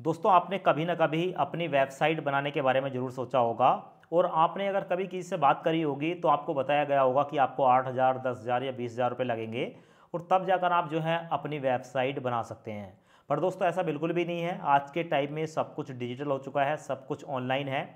दोस्तों आपने कभी ना कभी अपनी वेबसाइट बनाने के बारे में ज़रूर सोचा होगा और आपने अगर कभी किसी से बात करी होगी तो आपको बताया गया होगा कि आपको आठ हज़ार दस हज़ार या बीस हज़ार रुपये लगेंगे और तब जाकर आप जो है अपनी वेबसाइट बना सकते हैं पर दोस्तों ऐसा बिल्कुल भी नहीं है आज के टाइम में सब कुछ डिजिटल हो चुका है सब कुछ ऑनलाइन है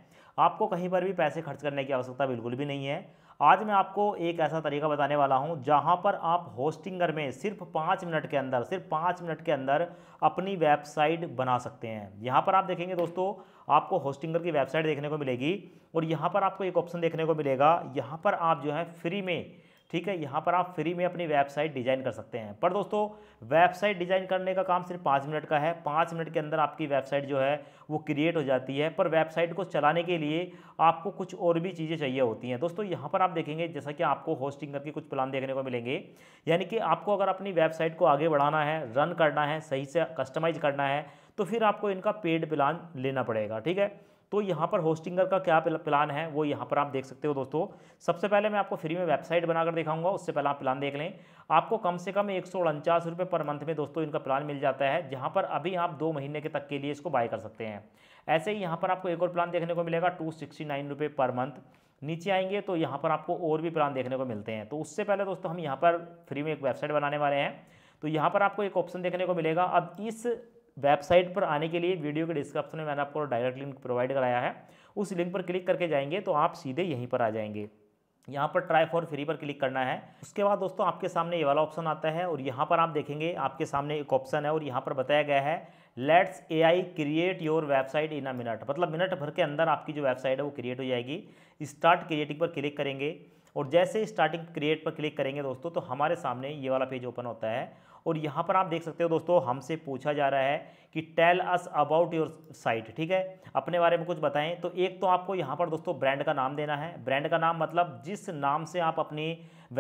आपको कहीं पर भी पैसे खर्च करने की आवश्यकता बिल्कुल भी नहीं है आज मैं आपको एक ऐसा तरीका बताने वाला हूँ जहाँ पर आप होस्टिंगर में सिर्फ पाँच मिनट के अंदर सिर्फ पाँच मिनट के अंदर अपनी वेबसाइट बना सकते हैं यहाँ पर आप देखेंगे दोस्तों आपको होस्टिंगर की वेबसाइट देखने को मिलेगी और यहाँ पर आपको एक ऑप्शन देखने को मिलेगा यहाँ पर आप जो है फ्री में ठीक है यहाँ पर आप फ्री में अपनी वेबसाइट डिज़ाइन कर सकते हैं पर दोस्तों वेबसाइट डिज़ाइन करने का काम सिर्फ पाँच मिनट का है पाँच मिनट के अंदर आपकी वेबसाइट जो है वो क्रिएट हो जाती है पर वेबसाइट को चलाने के लिए आपको कुछ और भी चीज़ें चाहिए होती हैं दोस्तों यहाँ पर आप देखेंगे जैसा कि आपको होस्टिंग करके कुछ प्लान देखने को मिलेंगे यानी कि आपको अगर अपनी वेबसाइट को आगे बढ़ाना है रन करना है सही से कस्टमाइज़ करना है तो फिर आपको इनका पेड प्लान लेना पड़ेगा ठीक है तो यहाँ पर होस्टिंगर का क्या प्लान है वो यहाँ पर आप देख सकते हो दोस्तों सबसे पहले मैं आपको फ्री में वेबसाइट बनाकर दिखाऊंगा उससे पहले आप प्लान देख लें आपको कम से कम एक रुपये पर मंथ में दोस्तों इनका प्लान मिल जाता है जहाँ पर अभी आप दो महीने के तक के लिए इसको बाय कर सकते हैं ऐसे ही यहाँ पर आपको एक और प्लान देखने को मिलेगा टू रुपये पर मंथ नीचे आएंगे तो यहाँ पर आपको और भी प्लान देखने को मिलते हैं तो उससे पहले दोस्तों हम यहाँ पर फ्री में एक वेबसाइट बनाने वाले हैं तो यहाँ पर आपको एक ऑप्शन देखने को मिलेगा अब इस वेबसाइट पर आने के लिए वीडियो के डिस्क्रिप्शन में मैंने आपको डायरेक्ट लिंक प्रोवाइड कराया है उस लिंक पर क्लिक करके जाएंगे तो आप सीधे यहीं पर आ जाएंगे यहाँ पर ट्राई फॉर फ्री पर क्लिक करना है उसके बाद दोस्तों आपके सामने ये वाला ऑप्शन आता है और यहाँ पर आप देखेंगे आपके सामने एक ऑप्शन है और यहाँ पर बताया गया है let's A I create your website in a minute मतलब मिनट भर के अंदर आपकी जो वेबसाइट है वो क्रिएट हो जाएगी स्टार्ट क्रिएटिंग पर क्लिक करेंगे और जैसे स्टार्टिंग क्रिएट पर क्लिक करेंगे दोस्तों तो हमारे सामने ये वाला पेज ओपन होता है और यहाँ पर आप देख सकते हो दोस्तों हमसे पूछा जा रहा है कि tell us about your site ठीक है अपने बारे में कुछ बताएं तो एक तो आपको यहाँ पर दोस्तों ब्रांड का नाम देना है ब्रांड का नाम मतलब जिस नाम से आप अपनी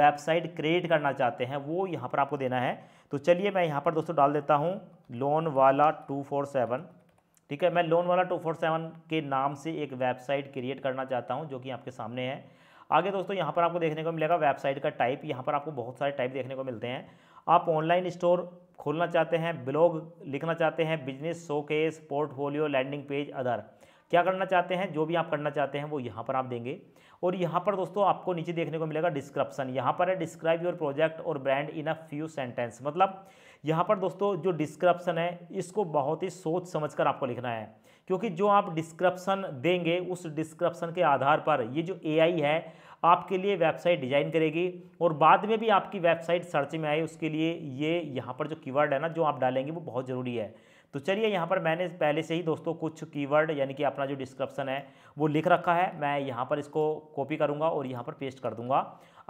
वेबसाइट क्रिएट करना चाहते हैं वो यहाँ पर आपको देना है तो चलिए मैं यहाँ पर दोस्तों डाल देता हूँ लोन वाला टू फोर सेवन ठीक है मैं लोन वाला टू फोर सेवन के नाम से एक वेबसाइट क्रिएट करना चाहता हूँ जो कि आपके सामने है आगे दोस्तों यहाँ पर आपको देखने को मिलेगा वेबसाइट का टाइप यहाँ पर आपको बहुत सारे टाइप देखने को मिलते हैं आप ऑनलाइन स्टोर खोलना चाहते हैं ब्लॉग लिखना चाहते हैं business showcase portfolio landing page other क्या करना चाहते हैं जो भी आप करना चाहते हैं वो यहाँ पर आप देंगे और यहाँ पर दोस्तों आपको नीचे देखने को मिलेगा डिस्क्रिप्शन यहाँ पर है डिस्क्राइब योर प्रोजेक्ट और brand in a few sentence मतलब यहाँ पर दोस्तों जो डिस्क्रिप्शन है इसको बहुत ही सोच समझ कर आपको लिखना है क्योंकि जो आप डिस्क्रिप्शन देंगे उस डिस्क्रिप्शन के आधार पर ये जो एआई है आपके लिए वेबसाइट डिजाइन करेगी और बाद में भी आपकी वेबसाइट सर्च में आए उसके लिए ये यहाँ पर जो कीवर्ड है ना जो आप डालेंगे वो बहुत ज़रूरी है तो चलिए यहाँ पर मैंने पहले से ही दोस्तों कुछ कीवर्ड यानी कि अपना जो डिस्क्रिप्शन है वो लिख रखा है मैं यहाँ पर इसको कॉपी करूँगा और यहाँ पर पेस्ट कर दूँगा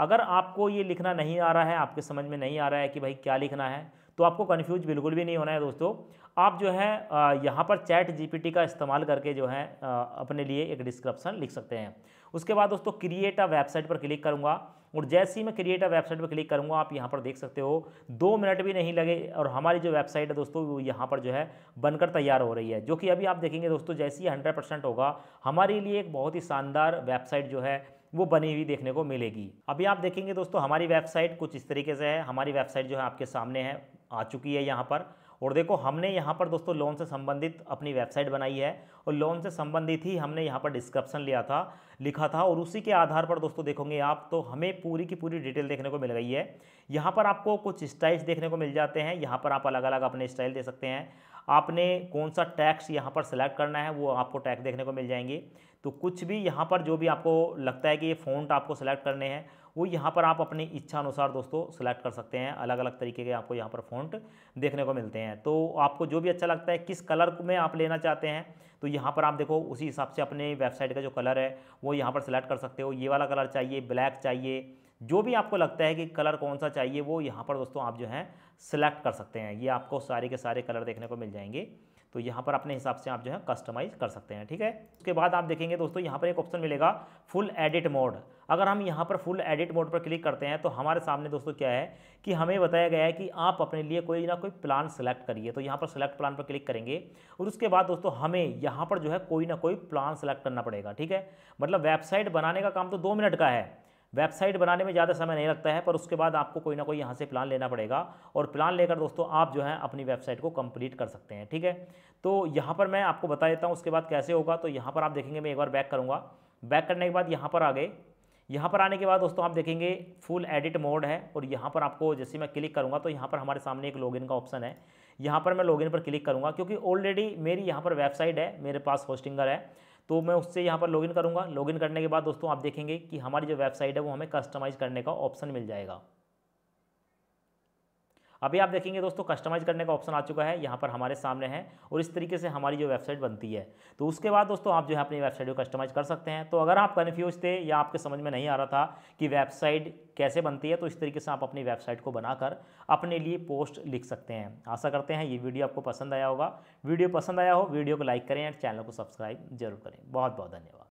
अगर आपको ये लिखना नहीं आ रहा है आपके समझ में नहीं आ रहा है कि भाई क्या लिखना है तो आपको कन्फ्यूज बिल्कुल भी नहीं होना है दोस्तों आप जो है यहाँ पर चैट जीपीटी का इस्तेमाल करके जो है अपने लिए एक डिस्क्रिप्शन लिख सकते हैं उसके बाद दोस्तों क्रिएट अ वेबसाइट पर क्लिक करूँगा और जैसे ही मैं क्रिएट अ वेबसाइट पर क्लिक करूँगा आप यहाँ पर देख सकते हो दो मिनट भी नहीं लगे और हमारी जो वेबसाइट है दोस्तों वो यहाँ पर जो है बनकर तैयार हो रही है जो कि अभी आप देखेंगे दोस्तों जैसे ही हंड्रेड परसेंट होगा हमारे लिए एक बहुत ही शानदार वेबसाइट जो है वो बनी हुई देखने को मिलेगी अभी आप देखेंगे दोस्तों हमारी वेबसाइट कुछ इस तरीके से है हमारी वेबसाइट जो है आपके सामने है आ चुकी है यहाँ पर और देखो हमने यहाँ पर दोस्तों लोन से संबंधित अपनी वेबसाइट बनाई है और लोन से संबंधित ही हमने यहाँ पर डिस्क्रिप्शन लिया था लिखा था और उसी के आधार पर दोस्तों देखोगे आप तो हमें पूरी की पूरी डिटेल देखने को मिल गई है यहाँ पर आपको कुछ स्टाइल्स देखने को मिल जाते हैं यहाँ पर आप अलग अलग अपने स्टाइल दे सकते हैं आपने कौन सा टैक्स यहाँ पर सेलेक्ट करना है वो आपको टैक्स देखने को मिल जाएंगे तो कुछ भी यहाँ पर जो भी आपको लगता है कि ये फ़ॉन्ट आपको सेलेक्ट करने हैं वो यहाँ पर आप अपनी इच्छा अनुसार दोस्तों सेलेक्ट कर सकते हैं अलग अलग तरीके के आपको यहाँ पर फ़ॉन्ट देखने को मिलते हैं तो आपको जो भी अच्छा लगता है किस कलर में आप लेना चाहते हैं तो यहाँ पर आप देखो उसी हिसाब से अपने वेबसाइट का जो कलर है वो यहाँ पर सेलेक्ट कर सकते हो ये वाला कलर चाहिए ब्लैक चाहिए जो भी आपको लगता है कि कलर कौन सा चाहिए वो यहाँ पर दोस्तों आप जो है सिलेक्ट कर सकते हैं ये आपको सारे के सारे कलर देखने को मिल जाएंगे तो यहाँ पर अपने हिसाब से आप जो है कस्टमाइज कर सकते हैं ठीक है उसके बाद आप देखेंगे दोस्तों यहाँ पर एक ऑप्शन मिलेगा फुल एडिट मोड अगर हम यहाँ पर फुल एडिट मोड पर क्लिक करते हैं तो हमारे सामने दोस्तों क्या है कि हमें बताया गया है कि आप अपने लिए कोई ना कोई प्लान सेलेक्ट करिए तो यहाँ पर सेलेक्ट प्लान पर क्लिक करेंगे और उसके बाद दोस्तों हमें यहाँ पर जो है कोई ना कोई प्लान सेलेक्ट करना पड़ेगा ठीक है मतलब वेबसाइट बनाने का काम तो दो मिनट का है वेबसाइट बनाने में ज़्यादा समय नहीं लगता है पर उसके बाद आपको कोई ना कोई यहाँ से प्लान लेना पड़ेगा और प्लान लेकर दोस्तों आप जो है अपनी वेबसाइट को कंप्लीट कर सकते हैं ठीक है तो यहाँ पर मैं आपको बता देता हूँ उसके बाद कैसे होगा तो यहाँ पर आप देखेंगे मैं एक बार बैक करूँगा बैक करने के बाद यहाँ पर आ गए यहाँ पर आने के बाद दोस्तों आप देखेंगे फुल एडिट मोड है और यहाँ पर आपको जैसे मैं क्लिक करूँगा तो यहाँ पर हमारे सामने एक लॉगिन का ऑप्शन है यहाँ पर मैं लॉगिन पर क्लिक करूँगा क्योंकि ऑलरेडी मेरी यहाँ पर वेबसाइट है मेरे पास होस्टिंगर है तो मैं उससे यहाँ पर लॉगिन करूँगा लॉगिन करने के बाद दोस्तों आप देखेंगे कि हमारी जो वेबसाइट है वो हमें कस्टमाइज़ करने का ऑप्शन मिल जाएगा अभी आप देखेंगे दोस्तों कस्टमाइज करने का ऑप्शन आ चुका है यहाँ पर हमारे सामने है और इस तरीके से हमारी जो वेबसाइट बनती है तो उसके बाद दोस्तों आप जो है अपनी वेबसाइट को कस्टमाइज कर सकते हैं तो अगर आप कन्फ्यूज थे या आपके समझ में नहीं आ रहा था कि वेबसाइट कैसे बनती है तो इस तरीके से आप अपनी वेबसाइट को बनाकर अपने लिए पोस्ट लिख सकते हैं आशा करते हैं ये वीडियो आपको पसंद आया होगा वीडियो पसंद आया हो वीडियो को लाइक करें और चैनल को सब्सक्राइब जरूर करें बहुत बहुत धन्यवाद